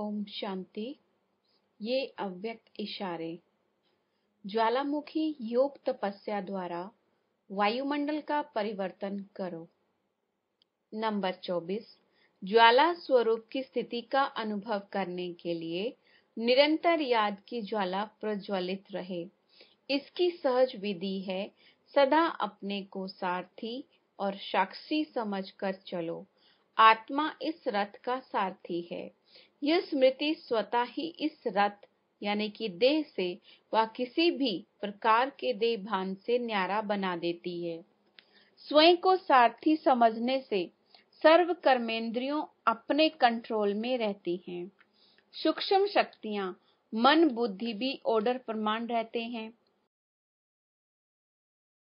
ओम शांति ये अव्यक्त इशारे ज्वालामुखी योग तपस्या द्वारा वायुमंडल का परिवर्तन करो नंबर 24 ज्वाला स्वरूप की स्थिति का अनुभव करने के लिए निरंतर याद की ज्वाला प्रज्वलित रहे इसकी सहज विधि है सदा अपने को सारथी और साक्षी समझकर चलो आत्मा इस रथ का सारथी है यह स्मृति स्वतः ही इस रथ यानी कि देह से व किसी भी प्रकार के देह भान से न्यारा बना देती है स्वयं को सारथी समझने से सर्व कर्मेंद्रियों अपने कंट्रोल में रहती हैं सूक्ष्म शक्तियां मन बुद्धि भी ऑर्डर प्रमाण रहते हैं